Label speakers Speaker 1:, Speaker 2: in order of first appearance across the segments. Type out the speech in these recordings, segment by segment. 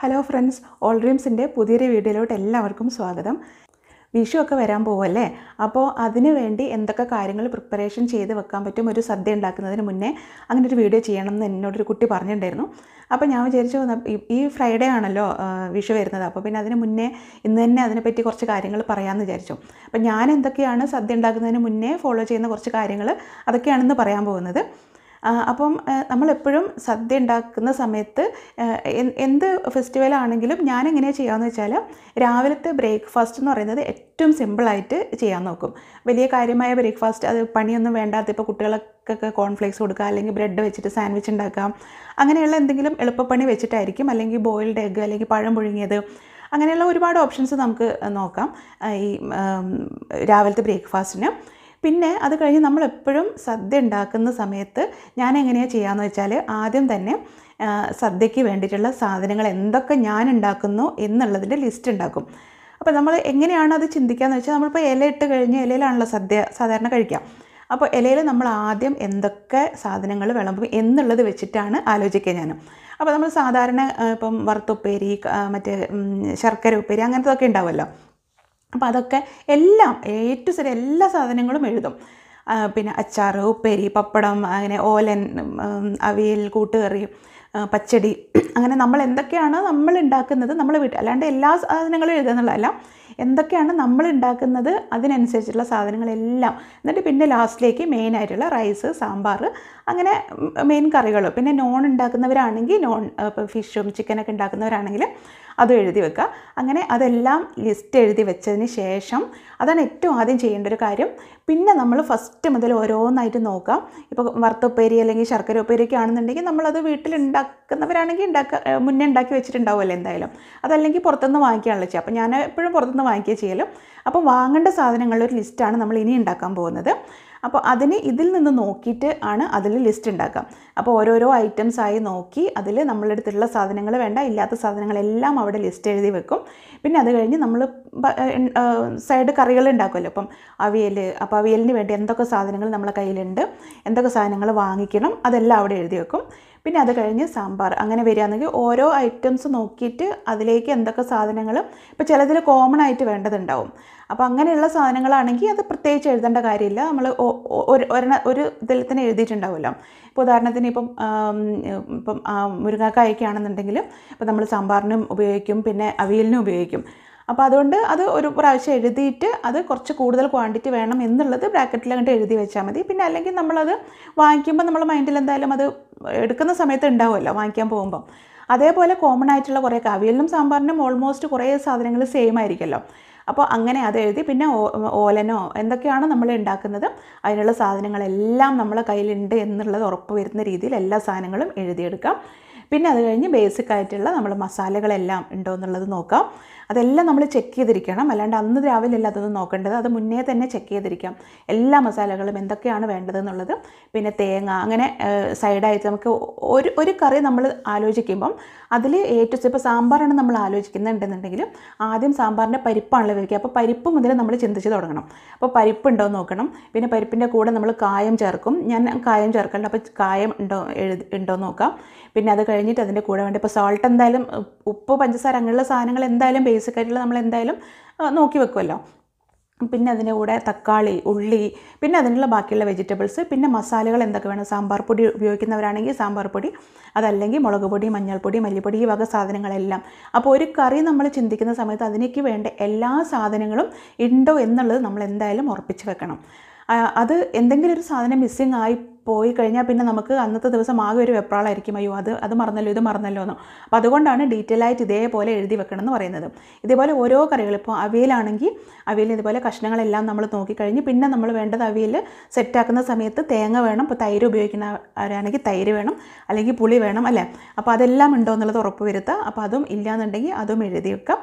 Speaker 1: hello friends all ഡ്രീംസിൻ്റെ പുതിയൊരു വീഡിയോയിലോട്ട് എല്ലാവർക്കും സ്വാഗതം വിഷു ഒക്കെ വരാൻ പോവല്ലേ അപ്പോൾ അതിനുവേണ്ടി വേണ്ടി എന്തൊക്കെ കാര്യങ്ങൾ പ്രിപ്പറേഷൻ ചെയ്ത് വെക്കാൻ പറ്റും ഒരു സദ്യ ഉണ്ടാക്കുന്നതിന് മുന്നേ അങ്ങനെ ഒരു വീഡിയോ ചെയ്യണം എന്ന് എന്നോടൊരു കുട്ടി പറഞ്ഞിട്ടുണ്ടായിരുന്നു അപ്പോൾ ഞാൻ വിചാരിച്ചു ഈ ഫ്രൈഡേ ആണല്ലോ വിഷു വരുന്നത് അപ്പോൾ പിന്നെ അതിന് മുന്നേ ഇന്ന് തന്നെ അതിനെപ്പറ്റി കുറച്ച് കാര്യങ്ങൾ പറയാമെന്ന് വിചാരിച്ചു അപ്പോൾ ഞാൻ എന്തൊക്കെയാണ് സദ്യ ഉണ്ടാക്കുന്നതിന് മുന്നേ ഫോളോ ചെയ്യുന്ന കുറച്ച് കാര്യങ്ങൾ അതൊക്കെയാണെന്ന് പറയാൻ പോകുന്നത് അപ്പം നമ്മളെപ്പോഴും സദ്യ ഉണ്ടാക്കുന്ന സമയത്ത് എന്ത് ഫെസ്റ്റിവൽ ആണെങ്കിലും ഞാൻ എങ്ങനെയാണ് ചെയ്യാമെന്ന് വെച്ചാൽ രാവിലത്തെ ബ്രേക്ക്ഫാസ്റ്റ് എന്ന് പറയുന്നത് ഏറ്റവും സിമ്പിളായിട്ട് ചെയ്യാൻ നോക്കും വലിയ കാര്യമായ ബ്രേക്ക്ഫാസ്റ്റ് അത് പണിയൊന്നും വേണ്ടാത്ത ഇപ്പോൾ കുട്ടികൾക്കൊക്കെ കോൺഫ്ലേക്സ് കൊടുക്കുക അല്ലെങ്കിൽ ബ്രെഡ് വെച്ചിട്ട് സാൻഡ്വിച്ച് ഉണ്ടാക്കാം അങ്ങനെയുള്ള എന്തെങ്കിലും എളുപ്പപ്പണി വെച്ചിട്ടായിരിക്കും അല്ലെങ്കിൽ ബോയിൽഡ് എഗ്ഗ് അല്ലെങ്കിൽ പഴം പുഴുങ്ങിയത് അങ്ങനെയുള്ള ഒരുപാട് ഓപ്ഷൻസ് നമുക്ക് നോക്കാം ഈ രാവിലത്തെ ബ്രേക്ക്ഫാസ്റ്റിന് പിന്നെ അത് കഴിഞ്ഞ് നമ്മളെപ്പോഴും സദ്യ ഉണ്ടാക്കുന്ന സമയത്ത് ഞാൻ എങ്ങനെയാണ് ചെയ്യാമെന്ന് വെച്ചാൽ ആദ്യം തന്നെ സദ്യയ്ക്ക് വേണ്ടിയിട്ടുള്ള സാധനങ്ങൾ എന്തൊക്കെ ഞാൻ ഉണ്ടാക്കുന്നു എന്നുള്ളതിൻ്റെ ലിസ്റ്റ് ഉണ്ടാക്കും അപ്പോൾ നമ്മൾ എങ്ങനെയാണ് അത് ചിന്തിക്കുകയെന്ന് വെച്ചാൽ നമ്മളിപ്പോൾ ഇല ഇട്ട് കഴിഞ്ഞ് ഇലയിലാണല്ലോ സദ്യ സാധാരണ കഴിക്കാം അപ്പോൾ ഇലയിൽ നമ്മൾ ആദ്യം എന്തൊക്കെ സാധനങ്ങൾ വിളമ്പും എന്നുള്ളത് വെച്ചിട്ടാണ് ആലോചിക്കുക ഞാൻ അപ്പോൾ നമ്മൾ സാധാരണ ഇപ്പം വറുത്തുപ്പേരി മറ്റേ ശർക്കര ഉപ്പേരി അങ്ങനത്തെ ഒക്കെ ഉണ്ടാവുമല്ലോ അപ്പോൾ അതൊക്കെ എല്ലാം ഏറ്റവും ശരി എല്ലാ സാധനങ്ങളും എഴുതും പിന്നെ അച്ചാർ ഉപ്പേരി പപ്പടം അങ്ങനെ ഓലൻ അവിയൽ കൂട്ടുകറി പച്ചടി അങ്ങനെ നമ്മൾ എന്തൊക്കെയാണ് നമ്മൾ ഉണ്ടാക്കുന്നത് നമ്മൾ വീട്ടിൽ അല്ലാണ്ട് എല്ലാ സാധനങ്ങളും എഴുതുന്നുള്ളതല്ല എന്തൊക്കെയാണ് നമ്മൾ ഉണ്ടാക്കുന്നത് അതിനനുസരിച്ചുള്ള സാധനങ്ങളെല്ലാം എന്നിട്ട് പിന്നെ ലാസ്റ്റിലേക്ക് മെയിനായിട്ടുള്ള റൈസ് സാമ്പാർ അങ്ങനെ മെയിൻ കറികൾ പിന്നെ നോൺ ഉണ്ടാക്കുന്നവരാണെങ്കിൽ നോൺ ഫിഷും ചിക്കനൊക്കെ ഉണ്ടാക്കുന്നവരാണെങ്കിൽ അത് എഴുതി വെക്കുക അങ്ങനെ അതെല്ലാം ലിസ്റ്റ് എഴുതി വെച്ചതിന് ശേഷം അതാണ് ഏറ്റവും ആദ്യം ചെയ്യേണ്ട ഒരു കാര്യം പിന്നെ നമ്മൾ ഫസ്റ്റ് മുതൽ ഓരോന്നായിട്ട് നോക്കാം ഇപ്പോൾ വറുത്തുപ്പേരി അല്ലെങ്കിൽ ശർക്കര ഉപ്പേരിയൊക്കെ ആണെന്നുണ്ടെങ്കിൽ നമ്മളത് വീട്ടിലുണ്ടാക്കുന്നവരാണെങ്കിൽ ഉണ്ടാക്കുക മുന്നേ ഉണ്ടാക്കി വെച്ചിട്ടുണ്ടാവുമല്ലോ എന്തായാലും അതല്ലെങ്കിൽ പുറത്തുനിന്ന് വാങ്ങിക്കാനുള്ള ചെയ്യുക അപ്പോൾ ഞാൻ എപ്പോഴും പുറത്തുനിന്ന് വാങ്ങിക്കുക ചെയ്യലും അപ്പോൾ വാങ്ങേണ്ട സാധനങ്ങളുടെ ഒരു ലിസ്റ്റാണ് നമ്മൾ ഇനി ഉണ്ടാക്കാൻ പോകുന്നത് അപ്പോൾ അതിന് ഇതിൽ നിന്ന് നോക്കിയിട്ട് ആണ് അതിൽ ലിസ്റ്റ് ഉണ്ടാക്കുക അപ്പോൾ ഓരോരോ ഐറ്റംസ് ആയി നോക്കി അതിൽ നമ്മളുടെ അടുത്തുള്ള സാധനങ്ങൾ വേണ്ട ഇല്ലാത്ത സാധനങ്ങളെല്ലാം അവിടെ ലിസ്റ്റ് എഴുതി വെക്കും പിന്നെ അത് കഴിഞ്ഞ് നമ്മൾ സൈഡ് കറികൾ ഉണ്ടാക്കുമല്ലോ അപ്പം അവിയൽ അപ്പോൾ അവിയലിന് വേണ്ടി എന്തൊക്കെ സാധനങ്ങൾ നമ്മളെ കയ്യിലുണ്ട് എന്തൊക്കെ സാധനങ്ങൾ വാങ്ങിക്കണം അതെല്ലാം അവിടെ എഴുതി വെക്കും പിന്നെ അത് കഴിഞ്ഞ് സാമ്പാർ അങ്ങനെ വരികയാണെങ്കിൽ ഓരോ ഐറ്റംസ് നോക്കിയിട്ട് അതിലേക്ക് എന്തൊക്കെ സാധനങ്ങൾ ഇപ്പം ചിലതിൽ കോമൺ ആയിട്ട് വേണ്ടതുണ്ടാവും അപ്പോൾ അങ്ങനെയുള്ള സാധനങ്ങളാണെങ്കിൽ അത് പ്രത്യേകിച്ച് എഴുതേണ്ട കാര്യമില്ല നമ്മൾ ഒരു ഒരു ഇതിൽ തന്നെ എഴുതിയിട്ടുണ്ടാവുമല്ലോ ഇപ്പോൾ ഉദാഹരണത്തിന് ഇപ്പം ഇപ്പം മുരിങ്ങാക്കായൊക്കെ ഇപ്പം നമ്മൾ സാമ്പാറിനും ഉപയോഗിക്കും പിന്നെ അവിയലിനും ഉപയോഗിക്കും അപ്പോൾ അതുകൊണ്ട് അത് ഒരു പ്രാവശ്യം എഴുതിയിട്ട് അത് കുറച്ച് കൂടുതൽ ക്വാണ്ടിറ്റി വേണം എന്നുള്ളത് ബ്രാക്കറ്റിൽ അങ്ങോട്ട് എഴുതി വെച്ചാൽ മതി പിന്നെ അല്ലെങ്കിൽ നമ്മളത് വാങ്ങിക്കുമ്പോൾ നമ്മൾ മൈൻഡിൽ എന്തായാലും അത് എടുക്കുന്ന സമയത്ത് ഉണ്ടാവുമല്ലോ വാങ്ങിക്കാൻ പോകുമ്പം അതേപോലെ കോമൺ ആയിട്ടുള്ള കുറേ കവിയലിനും സാമ്പാറിനും ഓൾമോസ്റ്റ് കുറേ സാധനങ്ങൾ സെയിം ആയിരിക്കുമല്ലോ അപ്പോൾ അങ്ങനെ അത് എഴുതി പിന്നെ ഓലനോ എന്തൊക്കെയാണ് നമ്മൾ ഉണ്ടാക്കുന്നത് അതിനുള്ള സാധനങ്ങളെല്ലാം നമ്മളെ കയ്യിലുണ്ട് എന്നുള്ളത് ഉറപ്പ് വരുന്ന രീതിയിൽ എല്ലാ സാധനങ്ങളും എഴുതിയെടുക്കാം പിന്നെ അത് കഴിഞ്ഞ് ബേസിക് ആയിട്ടുള്ള നമ്മൾ മസാലകളെല്ലാം ഉണ്ടോ എന്നുള്ളത് നോക്കാം അതെല്ലാം നമ്മൾ ചെക്ക് ചെയ്തിരിക്കണം അല്ലാണ്ട് അന്ന് രാവിലെ അല്ല അതൊന്നും നോക്കേണ്ടത് അത് മുന്നേ തന്നെ ചെക്ക് ചെയ്തിരിക്കാം എല്ലാ മസാലകളും എന്തൊക്കെയാണ് വേണ്ടതെന്നുള്ളത് പിന്നെ തേങ്ങ അങ്ങനെ സൈഡായിട്ട് നമുക്ക് ഒരു ഒരു കറി നമ്മൾ ആലോചിക്കുമ്പം അതിൽ ഏറ്റവും ഇപ്പോൾ സാമ്പാറാണ് നമ്മൾ ആലോചിക്കുന്നുണ്ടെന്നുണ്ടെങ്കിൽ ആദ്യം സാമ്പാറിൻ്റെ പരിപ്പാണല്ലോ വയ്ക്കുക അപ്പോൾ പരിപ്പ് മുതൽ നമ്മൾ ചിന്തിച്ച് തുടങ്ങണം അപ്പോൾ പരിപ്പ് ഉണ്ടോ എന്ന് നോക്കണം പിന്നെ പരിപ്പിൻ്റെ കൂടെ നമ്മൾ കായം ചേർക്കും ഞാൻ കായം ചേർക്കണ്ട അപ്പോൾ കായം ഉണ്ടോ എഴുതി ഉണ്ടോ നോക്കാം പിന്നെ അത് കഴിഞ്ഞിട്ട് അതിൻ്റെ കൂടെ വേണ്ട ഇപ്പോൾ സോൾട്ട് എന്തായാലും ഉപ്പ് പഞ്ചസാര അങ്ങനെയുള്ള സാധനങ്ങൾ എന്തായാലും ബേസിക് ആയിട്ടുള്ള നമ്മൾ എന്തായാലും നോക്കി വെക്കുമല്ലോ പിന്നെ അതിൻ്റെ കൂടെ തക്കാളി ഉള്ളി പിന്നെ അതിനുള്ള ബാക്കിയുള്ള വെജിറ്റബിൾസ് പിന്നെ മസാലകൾ എന്തൊക്കെ വേണം സാമ്പാർ പൊടി ഉപയോഗിക്കുന്നവരാണെങ്കിൽ സാമ്പാർ പൊടി അതല്ലെങ്കിൽ മുളക് പൊടി മഞ്ഞൾപ്പൊടി മല്ലിപ്പൊടി ഈ വക സാധനങ്ങളെല്ലാം അപ്പോൾ ഒരു കറി നമ്മൾ ചിന്തിക്കുന്ന സമയത്ത് അതിനേക്ക് വേണ്ട എല്ലാ സാധനങ്ങളും ഉണ്ടോ എന്നുള്ളത് നമ്മൾ എന്തായാലും ഉറപ്പിച്ച് വെക്കണം അത് എന്തെങ്കിലും ഒരു സാധനം മിസ്സിങ് ആയി പോയി കഴിഞ്ഞാൽ പിന്നെ നമുക്ക് അന്നത്തെ ദിവസം ആകെ ഒരു വെപ്രാളായിരിക്കും അയ്യോ അത് അത് മറന്നല്ലോ ഇത് മറന്നല്ലോ എന്ന് അപ്പോൾ അതുകൊണ്ടാണ് ഡീറ്റെയിൽ ആയിട്ട് ഇതേപോലെ എഴുതി വെക്കണം എന്ന് പറയുന്നത് ഇതേപോലെ ഓരോ കറികൾ ഇപ്പോൾ അവയിലാണെങ്കിൽ അവയിൽ ഇതുപോലെ കഷ്ണങ്ങളെല്ലാം നമ്മൾ നോക്കിക്കഴിഞ്ഞ് പിന്നെ നമ്മൾ വേണ്ടത് അവയിൽ സെറ്റാക്കുന്ന സമയത്ത് തേങ്ങ വേണം ഇപ്പോൾ തൈര് ഉപയോഗിക്കുന്നവരാണെങ്കിൽ തൈര് വേണം അല്ലെങ്കിൽ പുളി വേണം അല്ലേ അപ്പോൾ അതെല്ലാം ഉണ്ടോ എന്നുള്ളത് ഉറപ്പ് വരുത്തുക അപ്പോൾ അതും ഇല്ലയെന്നുണ്ടെങ്കിൽ അതും എഴുതി വെക്കാം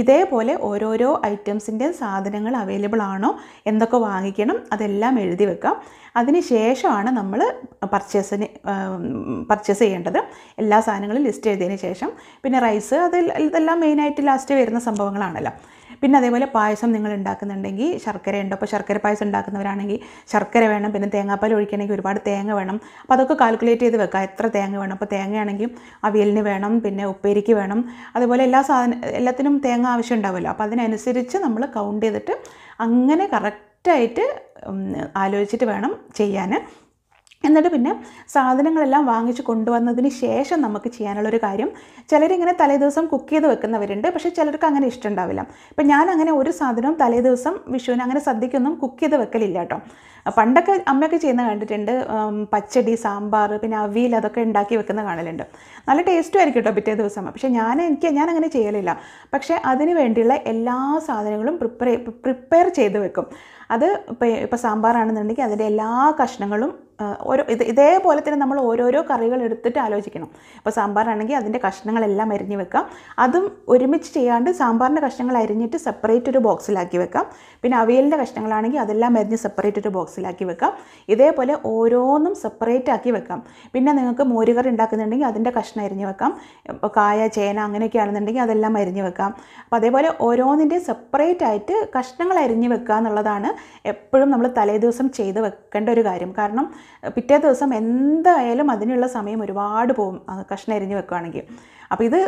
Speaker 1: ഇതേപോലെ ഓരോരോ ഐറ്റംസിൻ്റെ സാധനങ്ങൾ അവൈലബിൾ ആണോ എന്തൊക്കെ വാങ്ങിക്കണം അതെല്ലാം എഴുതി വെക്കാം അതിന് ശേഷമാണ് നമ്മൾ പർച്ചേസിന് പർച്ചേസ് ചെയ്യേണ്ടത് എല്ലാ സാധനങ്ങളും ലിസ്റ്റ് എഴുതിയതിന് ശേഷം പിന്നെ റൈസ് അതിൽ ഇതെല്ലാം മെയിനായിട്ട് ലാസ്റ്റ് വരുന്ന സംഭവങ്ങളാണല്ലോ പിന്നെ അതേപോലെ പായസം നിങ്ങൾ ഉണ്ടാക്കുന്നുണ്ടെങ്കിൽ ശർക്കര ഉണ്ട് അപ്പോൾ ശർക്കര പായസം ഉണ്ടാക്കുന്നവരാണെങ്കിൽ ശർക്കര വേണം പിന്നെ തേങ്ങാപ്പാൽ ഒഴിക്കണമെങ്കിൽ ഒരുപാട് തേങ്ങ വേണം അപ്പോൾ അതൊക്കെ കാൽക്കുലേറ്റ് ചെയ്ത് വെക്കുക എത്ര തേങ്ങ വേണം അപ്പോൾ തേങ്ങയാണെങ്കിൽ അവിയലിന് വേണം പിന്നെ ഉപ്പേരിക്ക് വേണം അതുപോലെ എല്ലാ സാധന എല്ലാത്തിനും തേങ്ങ ആവശ്യം ഉണ്ടാവുമല്ലോ അപ്പോൾ അതിനനുസരിച്ച് നമ്മൾ കൗണ്ട് ചെയ്തിട്ട് അങ്ങനെ കറക്റ്റായിട്ട് ആലോചിച്ചിട്ട് വേണം ചെയ്യാൻ എന്നിട്ട് പിന്നെ സാധനങ്ങളെല്ലാം വാങ്ങിച്ച് കൊണ്ടുവന്നതിന് ശേഷം നമുക്ക് ചെയ്യാനുള്ളൊരു കാര്യം ചിലരിങ്ങനെ തലേദിവസം കുക്ക് ചെയ്ത് വെക്കുന്നവരുണ്ട് പക്ഷേ ചിലർക്ക് അങ്ങനെ ഇഷ്ടമുണ്ടാവില്ല ഇപ്പം ഞാൻ അങ്ങനെ ഒരു സാധനവും തലേദിവസം വിഷുവിന് അങ്ങനെ സദ്യക്കൊന്നും കുക്ക് ചെയ്ത് വെക്കലില്ല കേട്ടോ പണ്ടൊക്കെ അമ്മയൊക്കെ ചെയ്യുന്ന കണ്ടിട്ടുണ്ട് പച്ചടി സാമ്പാർ പിന്നെ അവിയൽ അതൊക്കെ ഉണ്ടാക്കി വെക്കുന്ന കാണലുണ്ട് നല്ല ടേസ്റ്റും ആയിരിക്കും കേട്ടോ പിറ്റേ ദിവസം പക്ഷേ ഞാൻ എനിക്ക് ഞാൻ അങ്ങനെ ചെയ്യലില്ല പക്ഷേ അതിന് വേണ്ടിയുള്ള എല്ലാ സാധനങ്ങളും പ്രിപ്പയർ പ്രിപ്പയർ ചെയ്ത് വെക്കും അത് ഇപ്പം ഇപ്പം സാമ്പാറാണെന്നുണ്ടെങ്കിൽ അതിൻ്റെ എല്ലാ കഷ്ണങ്ങളും ഓരോ ഇത് ഇതേപോലെ തന്നെ നമ്മൾ ഓരോരോ കറികൾ എടുത്തിട്ട് ആലോചിക്കണം ഇപ്പോൾ സാമ്പാറാണെങ്കിൽ അതിൻ്റെ കഷ്ണങ്ങളെല്ലാം അരിഞ്ഞ് വെക്കാം അതും ഒരുമിച്ച് ചെയ്യാണ്ട് സാമ്പാറിൻ്റെ കഷ്ണങ്ങൾ അരിഞ്ഞിട്ട് സെപ്പറേറ്റ് ഒരു ബോക്സിലാക്കി വെക്കാം പിന്നെ അവിയലിൻ്റെ കഷ്ണങ്ങളാണെങ്കിൽ അതെല്ലാം അരിഞ്ഞ് സെപ്പറേറ്റ് ഒരു ബോക്സിലാക്കി വെക്കാം ഇതേപോലെ ഓരോന്നും സെപ്പറേറ്റ് ആക്കി വെക്കാം പിന്നെ നിങ്ങൾക്ക് മോരുകറി ഉണ്ടാക്കുന്നുണ്ടെങ്കിൽ അതിൻ്റെ കഷ്ണം അരിഞ്ഞ് വെക്കാം ഇപ്പോൾ കായ ചേന അങ്ങനെയൊക്കെ ആണെന്നുണ്ടെങ്കിൽ അതെല്ലാം അരിഞ്ഞ് വെക്കാം അപ്പോൾ അതേപോലെ ഓരോന്നിൻ്റെ സെപ്പറേറ്റ് ആയിട്ട് കഷ്ണങ്ങൾ അരിഞ്ഞ് വെക്കുക എന്നുള്ളതാണ് എപ്പോഴും നമ്മൾ തലേദിവസം ചെയ്ത് വെക്കേണ്ട ഒരു കാര്യം കാരണം പിറ്റേ ദിവസം എന്തായാലും അതിനുള്ള സമയം ഒരുപാട് പോകും കഷ്ണം എരിഞ്ഞ് വെക്കുകയാണെങ്കിൽ അപ്പോൾ ഇത്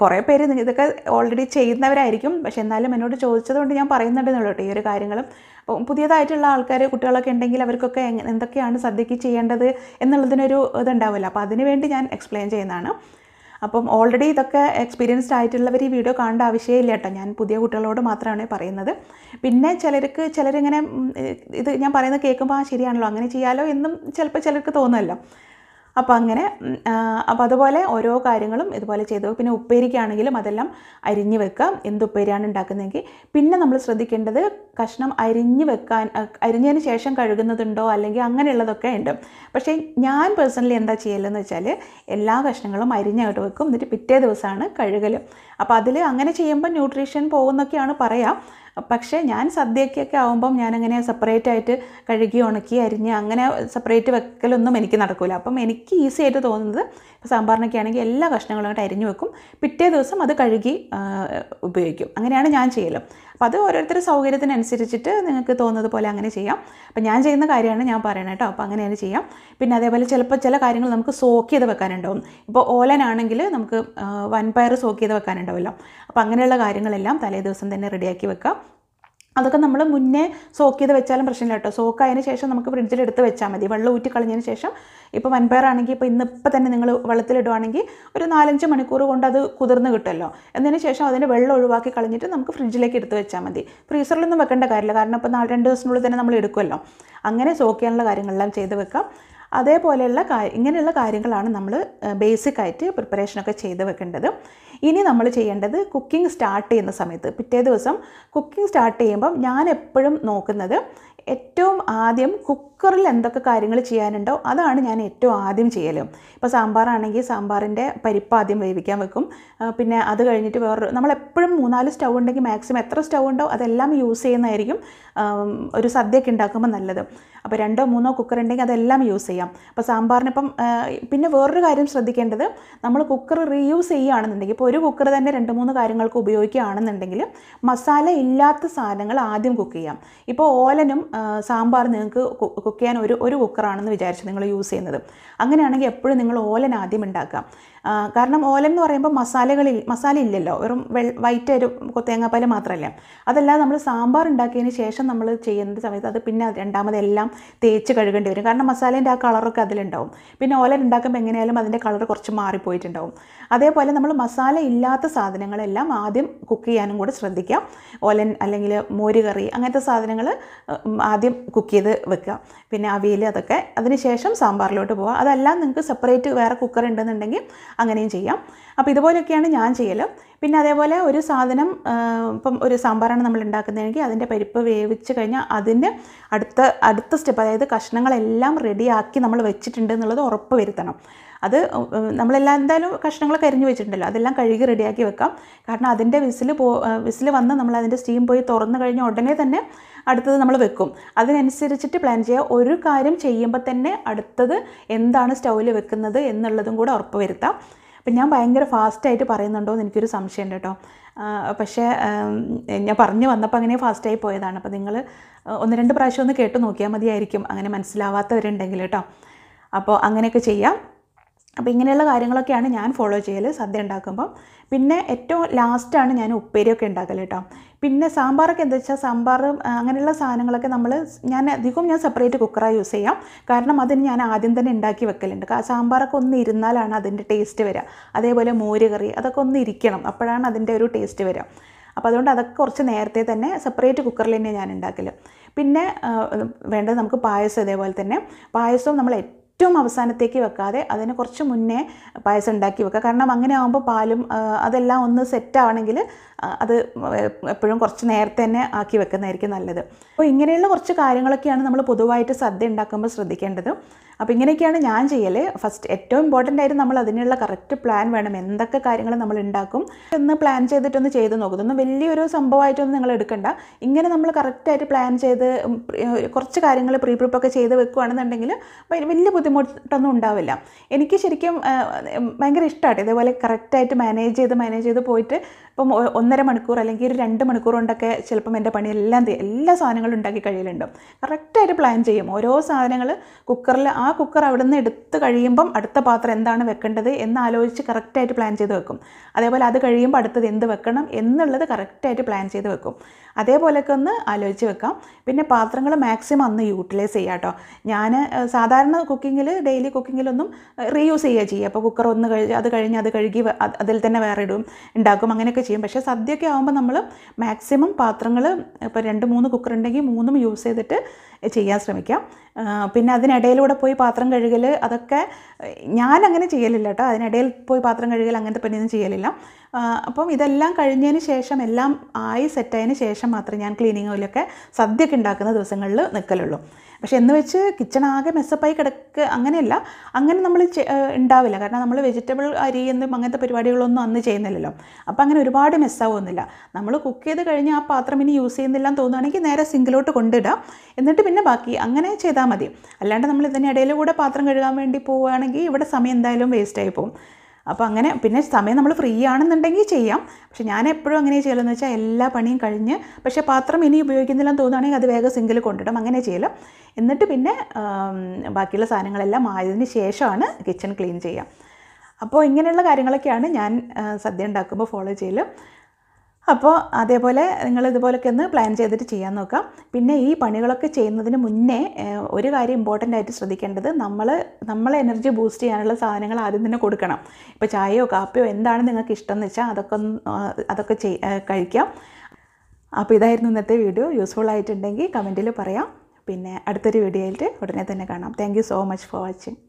Speaker 1: കുറേ പേര് ഇതൊക്കെ ഓൾറെഡി ചെയ്യുന്നവരായിരിക്കും പക്ഷെ എന്നാലും എന്നോട് ചോദിച്ചതുകൊണ്ട് ഞാൻ പറയുന്നുണ്ടെന്നുള്ളൂ കേട്ടോ ഈ ഒരു കാര്യങ്ങളും അപ്പം പുതിയതായിട്ടുള്ള ആൾക്കാർ കുട്ടികളൊക്കെ ഉണ്ടെങ്കിൽ അവർക്കൊക്കെ എന്തൊക്കെയാണ് സദ്യക്ക് ചെയ്യേണ്ടത് എന്നുള്ളതിനൊരു ഇതുണ്ടാവില്ല അപ്പോൾ അതിനുവേണ്ടി ഞാൻ എക്സ്പ്ലെയിൻ ചെയ്യുന്നതാണ് അപ്പം ഓൾറെഡി ഇതൊക്കെ എക്സ്പീരിയൻസ്ഡ് ആയിട്ടുള്ളവർ ഈ വീഡിയോ കാണേണ്ട ഇല്ല കേട്ടോ ഞാൻ പുതിയ കുട്ടികളോട് മാത്രമാണ് പറയുന്നത് പിന്നെ ചിലർക്ക് ചിലരിങ്ങനെ ഇത് ഞാൻ പറയുന്നത് കേൾക്കുമ്പോൾ ആ ശരിയാണല്ലോ അങ്ങനെ ചെയ്യാലോ എന്നും ചിലപ്പോൾ ചിലർക്ക് തോന്നുമല്ലോ അപ്പോൾ അങ്ങനെ അപ്പോൾ അതുപോലെ ഓരോ കാര്യങ്ങളും ഇതുപോലെ ചെയ്തു പിന്നെ ഉപ്പേരിക്കാണെങ്കിലും അതെല്ലാം അരിഞ്ഞു വെക്കാം എന്ത് ഉപ്പേരിയാണ് ഉണ്ടാക്കുന്നതെങ്കിൽ പിന്നെ നമ്മൾ ശ്രദ്ധിക്കേണ്ടത് കഷ്ണം അരിഞ്ഞു വെക്കാൻ അരിഞ്ഞതിന് ശേഷം കഴുകുന്നതുണ്ടോ അല്ലെങ്കിൽ അങ്ങനെയുള്ളതൊക്കെ ഉണ്ട് പക്ഷേ ഞാൻ പേഴ്സണലി എന്താ ചെയ്യലെന്ന് വെച്ചാൽ എല്ലാ കഷ്ണങ്ങളും അരിഞ്ഞായിട്ട് വെക്കും എന്നിട്ട് പിറ്റേ ദിവസമാണ് കഴുകൽ അപ്പോൾ അതിൽ അങ്ങനെ ചെയ്യുമ്പോൾ ന്യൂട്രീഷൻ പോകുന്നൊക്കെയാണ് പറയാം പക്ഷേ ഞാൻ സദ്യക്കൊക്കെ ആകുമ്പം ഞാനങ്ങനെ സെപ്പറേറ്റ് ആയിട്ട് കഴുകി ഉണക്കി അരിഞ്ഞ് അങ്ങനെ സെപ്പറേറ്റ് വെക്കലൊന്നും എനിക്ക് നടക്കില്ല അപ്പം എനിക്ക് ഈസി ആയിട്ട് തോന്നുന്നത് സാമ്പാറിനൊക്കെ ആണെങ്കിൽ എല്ലാ കഷ്ണങ്ങളും ആയിട്ട് അരിഞ്ഞു വെക്കും പിറ്റേ ദിവസം അത് കഴുകി ഉപയോഗിക്കും അങ്ങനെയാണ് ഞാൻ ചെയ്യലും അപ്പോൾ അത് ഓരോരുത്തരുടെ സൗകര്യത്തിനനുസരിച്ചിട്ട് നിങ്ങൾക്ക് തോന്നുന്നത് പോലെ അങ്ങനെ ചെയ്യാം അപ്പോൾ ഞാൻ ചെയ്യുന്ന കാര്യമാണ് ഞാൻ പറയണേ കേട്ടോ അപ്പോൾ അങ്ങനെ ചെയ്യാം പിന്നെ അതേപോലെ ചിലപ്പോൾ ചില കാര്യങ്ങൾ നമുക്ക് സോക്ക് ചെയ്ത് വെക്കാനുണ്ടാവും ഇപ്പോൾ ഓലനാണെങ്കിൽ നമുക്ക് വൻപയർ സോക്ക് ചെയ്ത് വെക്കാനുണ്ടാവുമല്ലോ അപ്പോൾ അങ്ങനെയുള്ള കാര്യങ്ങളെല്ലാം തലേ ദിവസം തന്നെ റെഡിയാക്കി വെക്കാം അതൊക്കെ നമ്മൾ മുന്നേ സോക്ക് ചെയ്ത് വെച്ചാലും പ്രശ്നമില്ല കേട്ടോ സോക്ക് ആയതിനു ശേഷം നമുക്ക് ഫ്രിഡ്ജിൽ എടുത്ത് വെച്ചാൽ മതി വെള്ളം ഊറ്റി കളഞ്ഞതിന് ശേഷം ഇപ്പോൾ വൻപയറാണെങ്കിൽ ഇപ്പോൾ ഇന്നിപ്പോൾ തന്നെ നിങ്ങൾ വെള്ളത്തിലിടുവാണെങ്കിൽ ഒരു നാലഞ്ച് മണിക്കൂർ കൊണ്ട് അത് കുതിർന്ന് കിട്ടുമല്ലോ എന്നതിന് ശേഷം അതിൻ്റെ വെള്ളം ഒഴിവാക്കി കളഞ്ഞിട്ട് നമുക്ക് ഫ്രിഡ്ജിലേക്ക് എടുത്ത് വെച്ചാൽ മതി ഫ്രീസറിലൊന്നും വെക്കേണ്ട കാര്യമില്ല കാരണം ഇപ്പോൾ നാല് രണ്ട് ദിവസത്തിനുള്ളിൽ തന്നെ നമ്മൾ എടുക്കുമല്ലോ അങ്ങനെ സോക്ക് ചെയ്യാനുള്ള കാര്യങ്ങളെല്ലാം ചെയ്ത് വെക്കാം അതേപോലെയുള്ള കാ ഇങ്ങനെയുള്ള കാര്യങ്ങളാണ് നമ്മൾ ബേസിക്കായിട്ട് പ്രിപ്പറേഷനൊക്കെ ചെയ്ത് വെക്കേണ്ടത് ഇനി നമ്മൾ ചെയ്യേണ്ടത് കുക്കിംഗ് സ്റ്റാർട്ട് ചെയ്യുന്ന സമയത്ത് പിറ്റേ ദിവസം കുക്കിംഗ് സ്റ്റാർട്ട് ചെയ്യുമ്പം ഞാൻ എപ്പോഴും നോക്കുന്നത് ഏറ്റവും ആദ്യം കുക്കറിൽ എന്തൊക്കെ കാര്യങ്ങൾ ചെയ്യാനുണ്ടോ അതാണ് ഞാൻ ഏറ്റവും ആദ്യം ചെയ്യൽ ഇപ്പോൾ സാമ്പാറാണെങ്കിൽ സാമ്പാറിൻ്റെ പരിപ്പ് ആദ്യം വേവിക്കാൻ വെക്കും പിന്നെ അത് കഴിഞ്ഞിട്ട് വേറൊരു നമ്മളെപ്പോഴും മൂന്നാല് സ്റ്റൗ ഉണ്ടെങ്കിൽ മാക്സിമം എത്ര സ്റ്റൗ ഉണ്ടോ അതെല്ലാം യൂസ് ചെയ്യുന്നതായിരിക്കും ഒരു സദ്യയൊക്കെ ഉണ്ടാക്കുമ്പോൾ നല്ലത് അപ്പോൾ രണ്ടോ മൂന്നോ കുക്കർ ഉണ്ടെങ്കിൽ അതെല്ലാം യൂസ് ചെയ്യാം അപ്പോൾ സാമ്പാറിനിപ്പം പിന്നെ വേറൊരു കാര്യം ശ്രദ്ധിക്കേണ്ടത് നമ്മൾ കുക്കർ റീയൂസ് ചെയ്യുകയാണെന്നുണ്ടെങ്കിൽ ഇപ്പോൾ ഒരു കുക്കർ തന്നെ രണ്ട് മൂന്ന് കാര്യങ്ങൾക്ക് ഉപയോഗിക്കുകയാണെന്നുണ്ടെങ്കിൽ മസാല ഇല്ലാത്ത സാധനങ്ങൾ ആദ്യം കുക്ക് ചെയ്യാം ഇപ്പോൾ ഓലനും സാമ്പാർ നിങ്ങൾക്ക് കുക്ക് ചെയ്യാൻ ഒരു ഒരു കുക്കറാണെന്ന് വിചാരിച്ച് നിങ്ങൾ യൂസ് ചെയ്യുന്നത് അങ്ങനെയാണെങ്കിൽ എപ്പോഴും നിങ്ങൾ ഓലൻ ആദ്യം ഉണ്ടാക്കാം കാരണം ഓലം എന്ന് പറയുമ്പോൾ മസാലകളിൽ മസാല ഇല്ലല്ലോ വെറും വെൾ വൈറ്റ് ഒരു തേങ്ങാപ്പാല് മാത്രമല്ല അതല്ലാതെ നമ്മൾ സാമ്പാർ ഉണ്ടാക്കിയതിന് ശേഷം നമ്മൾ ചെയ്യുന്ന സമയത്ത് അത് പിന്നെ രണ്ടാമതെല്ലാം തേച്ച് കഴുകേണ്ടി വരും കാരണം മസാലേൻ്റെ ആ കളറൊക്കെ അതിലുണ്ടാവും പിന്നെ ഓലൻ ഉണ്ടാക്കുമ്പോൾ എങ്ങനെയായാലും അതിൻ്റെ കളർ കുറച്ച് മാറിപ്പോയിട്ടുണ്ടാവും അതേപോലെ നമ്മൾ മസാല ഇല്ലാത്ത സാധനങ്ങളെല്ലാം ആദ്യം കുക്ക് ചെയ്യാനും കൂടെ ശ്രദ്ധിക്കാം ഓലൻ അല്ലെങ്കിൽ മോര് കറി അങ്ങനത്തെ സാധനങ്ങൾ ആദ്യം കുക്ക് ചെയ്ത് വെക്കുക പിന്നെ അവിയൽ അതൊക്കെ അതിനുശേഷം സാമ്പാറിലോട്ട് പോകുക അതെല്ലാം നിങ്ങൾക്ക് സെപ്പറേറ്റ് വേറെ കുക്കർ ഉണ്ടെന്നുണ്ടെങ്കിൽ അങ്ങനെയും ചെയ്യാം അപ്പോൾ ഇതുപോലെയൊക്കെയാണ് ഞാൻ ചെയ്യൽ പിന്നെ അതേപോലെ ഒരു സാധനം ഇപ്പം ഒരു സാമ്പാറാണ് നമ്മൾ ഉണ്ടാക്കുന്നതെങ്കിൽ അതിൻ്റെ പരിപ്പ് വേവിച്ച് കഴിഞ്ഞാൽ അതിന് അടുത്ത അടുത്ത സ്റ്റെപ്പ് അതായത് കഷ്ണങ്ങളെല്ലാം റെഡിയാക്കി നമ്മൾ വെച്ചിട്ടുണ്ട് എന്നുള്ളത് ഉറപ്പ് വരുത്തണം അത് നമ്മളെല്ലാം എന്തായാലും കഷ്ണങ്ങൾ കരിഞ്ഞു വെച്ചിട്ടുണ്ടല്ലോ അതെല്ലാം കഴുകി റെഡിയാക്കി വെക്കാം കാരണം അതിൻ്റെ വിസിൽ പോ വിസിൽ വന്ന് നമ്മൾ അതിൻ്റെ സ്റ്റീം പോയി തുറന്നു കഴിഞ്ഞ ഉടനെ തന്നെ അടുത്തത് നമ്മൾ വെക്കും അതിനനുസരിച്ചിട്ട് പ്ലാൻ ചെയ്യുക ഒരു കാര്യം ചെയ്യുമ്പോൾ തന്നെ അടുത്തത് എന്താണ് സ്റ്റൗവിൽ വെക്കുന്നത് എന്നുള്ളതും കൂടെ ഉറപ്പ് വരുത്താം അപ്പം ഞാൻ ഭയങ്കര ഫാസ്റ്റായിട്ട് പറയുന്നുണ്ടോ എന്ന് എനിക്കൊരു സംശയമുണ്ട് കേട്ടോ പക്ഷേ ഞാൻ പറഞ്ഞു വന്നപ്പോൾ അങ്ങനെ ഫാസ്റ്റായി പോയതാണ് അപ്പോൾ നിങ്ങൾ ഒന്ന് രണ്ട് പ്രാവശ്യം ഒന്ന് കേട്ട് നോക്കിയാൽ മതിയായിരിക്കും അങ്ങനെ മനസ്സിലാവാത്തവരുണ്ടെങ്കിൽ കേട്ടോ അപ്പോൾ അങ്ങനെയൊക്കെ ചെയ്യാം അപ്പോൾ ഇങ്ങനെയുള്ള കാര്യങ്ങളൊക്കെയാണ് ഞാൻ ഫോളോ ചെയ്യൽ സദ്യ ഉണ്ടാക്കുമ്പം പിന്നെ ഏറ്റവും ലാസ്റ്റാണ് ഞാൻ ഉപ്പേരിയൊക്കെ ഉണ്ടാക്കൽ കേട്ടോ പിന്നെ സാമ്പാറൊക്കെ എന്താ വെച്ചാൽ സാമ്പാർ അങ്ങനെയുള്ള സാധനങ്ങളൊക്കെ നമ്മൾ ഞാൻ അധികവും ഞാൻ സെപ്പറേറ്റ് കുക്കറായി യൂസ് ചെയ്യാം കാരണം അതിന് ഞാൻ ആദ്യം തന്നെ ഉണ്ടാക്കി വെക്കലുണ്ട് സാമ്പാറൊക്കെ ഒന്ന് ഇരുന്നാലാണ് അതിൻ്റെ ടേസ്റ്റ് വരിക അതേപോലെ മോര് കറി അതൊക്കെ ഒന്ന് ഇരിക്കണം അപ്പോഴാണ് അതിൻ്റെ ഒരു ടേസ്റ്റ് വരിക അപ്പോൾ അതുകൊണ്ട് അതൊക്കെ കുറച്ച് നേരത്തെ തന്നെ സെപ്പറേറ്റ് കുക്കറിൽ തന്നെ ഞാൻ ഉണ്ടാക്കൽ പിന്നെ വേണ്ടത് നമുക്ക് പായസം ഇതേപോലെ തന്നെ പായസവും നമ്മൾ ഏറ്റവും അവസാനത്തേക്ക് വെക്കാതെ അതിന് കുറച്ച് മുന്നേ പായസം ഉണ്ടാക്കി വെക്കുക കാരണം അങ്ങനെ ആകുമ്പോൾ പാലും അതെല്ലാം ഒന്ന് സെറ്റ് ആവണമെങ്കിൽ അത് എപ്പോഴും കുറച്ച് നേരത്തെ തന്നെ ആക്കി വെക്കുന്നതായിരിക്കും നല്ലത് അപ്പോൾ ഇങ്ങനെയുള്ള കുറച്ച് കാര്യങ്ങളൊക്കെയാണ് നമ്മൾ പൊതുവായിട്ട് സദ്യ ഉണ്ടാക്കുമ്പോൾ ശ്രദ്ധിക്കേണ്ടത് അപ്പോൾ ഇങ്ങനെയൊക്കെയാണ് ഞാൻ ചെയ്യൽ ഫസ്റ്റ് ഏറ്റവും ഇമ്പോർട്ടൻ്റ് ആയിട്ട് നമ്മൾ അതിനുള്ള കറക്റ്റ് പ്ലാൻ വേണം എന്തൊക്കെ കാര്യങ്ങൾ നമ്മൾ ഉണ്ടാക്കും എന്ന് പ്ലാൻ ചെയ്തിട്ടൊന്ന് ചെയ്ത് നോക്കും ഒന്നും വലിയൊരു സംഭവമായിട്ടൊന്നും നിങ്ങൾ എടുക്കണ്ട ഇങ്ങനെ നമ്മൾ കറക്റ്റായിട്ട് പ്ലാൻ ചെയ്ത് കുറച്ച് കാര്യങ്ങൾ പ്രീപ്രിപ്പൊക്കെ ചെയ്ത് വെക്കുകയാണെന്നുണ്ടെങ്കിൽ വലിയ ബുദ്ധിമുട്ടൊന്നും ഉണ്ടാവില്ല എനിക്ക് ശരിക്കും ഭയങ്കര ഇഷ്ടമാണ് ഇതേപോലെ കറക്റ്റായിട്ട് മാനേജ് ചെയ്ത് മാനേജ് ചെയ്ത് പോയിട്ട് ഇപ്പം ഒന്നര മണിക്കൂർ അല്ലെങ്കിൽ ഒരു രണ്ട് മണിക്കൂർ കൊണ്ടൊക്കെ ചിലപ്പം എൻ്റെ പണി എല്ലാം എല്ലാ സാധനങ്ങളും ഉണ്ടാക്കി കഴിയലുണ്ട് കറക്റ്റായിട്ട് പ്ലാൻ ചെയ്യും ഓരോ സാധനങ്ങൾ കുക്കറിൽ ആ ആ കുക്കർ അവിടുന്ന് എടുത്ത് കഴിയുമ്പം അടുത്ത പാത്രം എന്താണ് വെക്കേണ്ടത് എന്ന് ആലോചിച്ച് കറക്റ്റായിട്ട് പ്ലാൻ ചെയ്ത് വെക്കും അതേപോലെ അത് കഴിയുമ്പോൾ അടുത്തത് എന്ത് വെക്കണം എന്നുള്ളത് കറക്റ്റായിട്ട് പ്ലാൻ ചെയ്ത് വെക്കും അതേപോലെയൊക്കെ ഒന്ന് ആലോചിച്ച് വെക്കാം പിന്നെ പാത്രങ്ങൾ മാക്സിമം അന്ന് യൂട്ടിലൈസ് ചെയ്യുക കേട്ടോ ഞാൻ സാധാരണ കുക്കിങ്ങിൽ ഡെയിലി കുക്കിങ്ങിലൊന്നും റീയൂസ് ചെയ്യുക ചെയ്യുക അപ്പോൾ കുക്കർ ഒന്ന് കഴിഞ്ഞ് അത് കഴിഞ്ഞ് അത് കഴുകി അതിൽ തന്നെ വേറെ ഇടും ഉണ്ടാക്കും അങ്ങനെയൊക്കെ ചെയ്യും പക്ഷേ സദ്യയൊക്കെ ആകുമ്പോൾ നമ്മൾ മാക്സിമം പാത്രങ്ങൾ ഇപ്പോൾ രണ്ട് മൂന്ന് കുക്കർ ഉണ്ടെങ്കിൽ മൂന്നും യൂസ് ചെയ്തിട്ട് ചെയ്യാൻ ശ്രമിക്കാം പിന്നെ അതിനിടയിലൂടെ പോയി പാത്രം കഴുകൽ അതൊക്കെ ഞാൻ അങ്ങനെ ചെയ്യലില്ല കേട്ടോ അതിനിടയിൽ പോയി പാത്രം കഴുകൽ അങ്ങനത്തെ പണിയൊന്നും ചെയ്യലില്ല അപ്പം ഇതെല്ലാം കഴിഞ്ഞതിന് ശേഷം എല്ലാം ആയി സെറ്റായതിന് ശേഷം മാത്രമേ ഞാൻ ക്ലീനിങ്ങിലൊക്കെ സദ്യയൊക്കെ ഉണ്ടാക്കുന്ന ദിവസങ്ങളിൽ നിൽക്കലുള്ളൂ പക്ഷേ എന്ന് വെച്ച് കിച്ചൺ ആകെ മെസ്സപ്പായി കിടക്കുക അങ്ങനെയല്ല അങ്ങനെ നമ്മൾ ഉണ്ടാവില്ല കാരണം നമ്മൾ വെജിറ്റബിൾ അരി എന്നും അങ്ങനത്തെ പരിപാടികളൊന്നും അന്ന് ചെയ്യുന്നില്ലല്ലോ അപ്പോൾ അങ്ങനെ ഒരുപാട് മെസ്സാവുന്നില്ല നമ്മൾ കുക്ക് ചെയ്ത് കഴിഞ്ഞ് ആ പാത്രം ഇനി യൂസ് ചെയ്യുന്നില്ല എന്ന് തോന്നുകയാണെങ്കിൽ നേരെ സിങ്കിലോട്ട് കൊണ്ടിടാം എന്നിട്ട് പിന്നെ ബാക്കി അങ്ങനെ ചെയ്താൽ മതി അല്ലാണ്ട് നമ്മൾ ഇതിനിടയിൽ കൂടെ പാത്രം കഴുകാൻ വേണ്ടി പോവുകയാണെങ്കിൽ ഇവിടെ സമയം എന്തായാലും വേസ്റ്റായി പോകും അപ്പോൾ അങ്ങനെ പിന്നെ സമയം നമ്മൾ ഫ്രീ ആണെന്നുണ്ടെങ്കിൽ ചെയ്യാം പക്ഷെ ഞാൻ എപ്പോഴും അങ്ങനെ ചെയ്യലെന്ന് വെച്ചാൽ എല്ലാ പണിയും കഴിഞ്ഞ് പക്ഷേ പാത്രം ഇനി ഉപയോഗിക്കുന്നില്ലെന്ന് തോന്നുകയാണെങ്കിൽ അത് വേഗം സിങ്കിൽ കൊണ്ടിടും അങ്ങനെ ചെയ്യലും എന്നിട്ട് പിന്നെ ബാക്കിയുള്ള സാധനങ്ങളെല്ലാം ആയതിന് ശേഷമാണ് കിച്ചൺ ക്ലീൻ ചെയ്യുക അപ്പോൾ ഇങ്ങനെയുള്ള കാര്യങ്ങളൊക്കെയാണ് ഞാൻ സദ്യ ഉണ്ടാക്കുമ്പോൾ ഫോളോ ചെയ്യലും അപ്പോൾ അതേപോലെ നിങ്ങൾ ഇതുപോലൊക്കെ ഒന്ന് പ്ലാൻ ചെയ്തിട്ട് ചെയ്യാൻ നോക്കാം പിന്നെ ഈ പണികളൊക്കെ ചെയ്യുന്നതിന് മുന്നേ ഒരു കാര്യം ഇമ്പോർട്ടൻ്റ് ആയിട്ട് ശ്രദ്ധിക്കേണ്ടത് നമ്മൾ നമ്മളെ എനർജി ബൂസ്റ്റ് ചെയ്യാനുള്ള സാധനങ്ങൾ ആദ്യം തന്നെ കൊടുക്കണം ഇപ്പോൾ ചായയോ കാപ്പിയോ എന്താണ് നിങ്ങൾക്ക് എന്ന് വെച്ചാൽ അതൊക്കെ അതൊക്കെ കഴിക്കാം അപ്പോൾ ഇതായിരുന്നു ഇന്നത്തെ വീഡിയോ യൂസ്ഫുൾ ആയിട്ടുണ്ടെങ്കിൽ കമൻറ്റിൽ പറയാം പിന്നെ അടുത്തൊരു വീഡിയോയിലിട്ട് ഉടനെ തന്നെ കാണാം thank so much for watching